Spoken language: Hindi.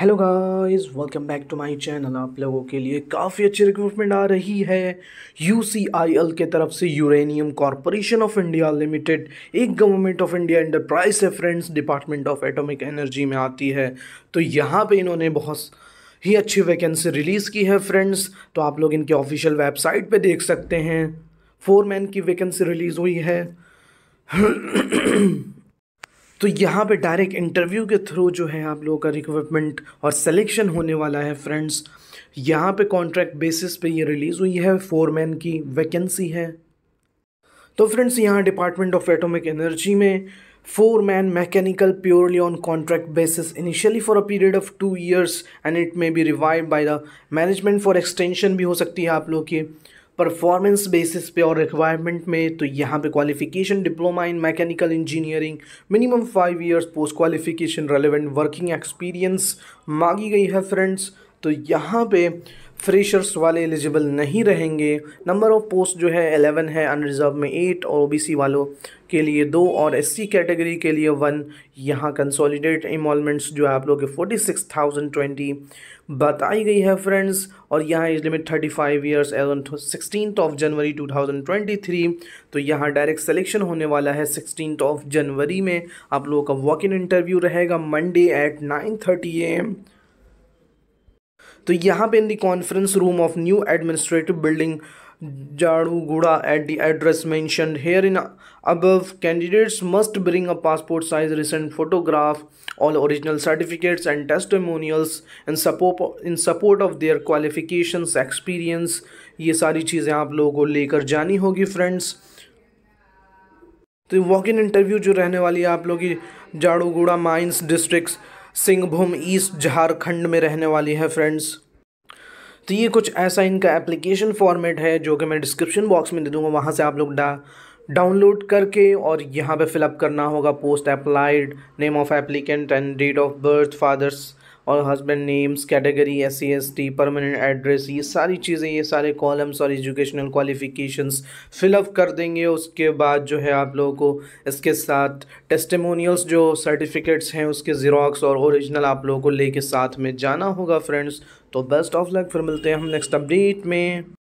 hello guys welcome back to my channel आप लोगों के लिए काफ़ी अच्छी रिक्रूटमेंट आ रही है यूसीआईएल के तरफ से uranium corporation of India limited एक government of India enterprise reference department of atomic energy में आती है तो यहाँ पे इन्होंने बहुत ही अच्छी वैकेंसी रिलीज़ की है फ्रेंड्स तो आप लोग इनके ऑफिशियल वेबसाइट पर देख सकते हैं फोर मैन की वैकेंसी रिलीज़ हुई है तो यहाँ पे डायरेक्ट इंटरव्यू के थ्रू जो है आप लोगों का रिक्रूटमेंट और सिलेक्शन होने वाला है फ्रेंड्स यहाँ पे कॉन्ट्रैक्ट बेसिस पे ये रिलीज़ हुई है फोर मैन की वैकेंसी है तो फ्रेंड्स यहाँ डिपार्टमेंट ऑफ एटॉमिक एनर्जी में foreman mechanical purely on contract basis initially for a period of two years and it may be revive by the management for extension भी हो सकती है आप लोग की परफॉर्मेंस बेसिस पे और रिक्वायरमेंट में तो यहाँ पे qualification diploma in mechanical engineering minimum five years post qualification relevant working experience मांगी गई है फ्रेंड्स तो यहाँ पे फ्रेशर्स वाले एलिजिबल नहीं रहेंगे नंबर ऑफ़ पोस्ट जो है एलेवन है अनरिजर्व में एट और ओबीसी वालों के लिए दो और एससी कैटेगरी के लिए वन यहाँ कंसोलिडेट इमोलमेंट्स जो है आप लोग के फोर्टी सिक्स थाउजेंड ट्वेंटी बताई गई है फ्रेंड्स और यहाँ age limit thirty five years age on sixteen of January two thousand twenty three तो यहाँ डायरेक्ट सिलेक्शन होने वाला है सिक्सटीन ऑफ जनवरी में आप लोगों का वॉक इन इंटरव्यू रहेगा Monday at nine thirty AM तो यहाँ पे in the conference room of new administrative building Jaduguda at the address mention here in अब candidates must bring a passport size recent photograph all original certificates and testimonials in support in support of their qualification experience ये सारी चीज़ें आप लोगों को लेकर जानी होगी फ्रेंड्स तो वॉक इन इंटरव्यू जो रहने वाली है आप लोगों की Jaduguda mines district Singhbhum east Jharkhand में रहने वाली है फ्रेंड्स तो ये कुछ ऐसा इनका एप्लीकेशन फॉर्मेट है जो कि मैं डिस्क्रिप्शन बॉक्स में दे दूँगा वहाँ से आप लोग डा डाउनलोड करके और यहाँ पे फिलअप करना होगा post applied name of applicant and date of birth father's और husband names category S C S T permanent address ये सारी चीज़ें ये सारे कॉलम्स और एजुकेशनल क्वालिफिकेशंस फिलअप कर देंगे उसके बाद जो है आप लोगों को इसके साथ टेस्टमोनियल्स जो सर्टिफिकेट्स हैं उसके जीरोक्स और ओरिजिनल आप लोगों को लेके साथ में जाना होगा फ्रेंड्स तो बेस्ट ऑफ लक फिर मिलते हैं हम नेक्स्ट अपडेट में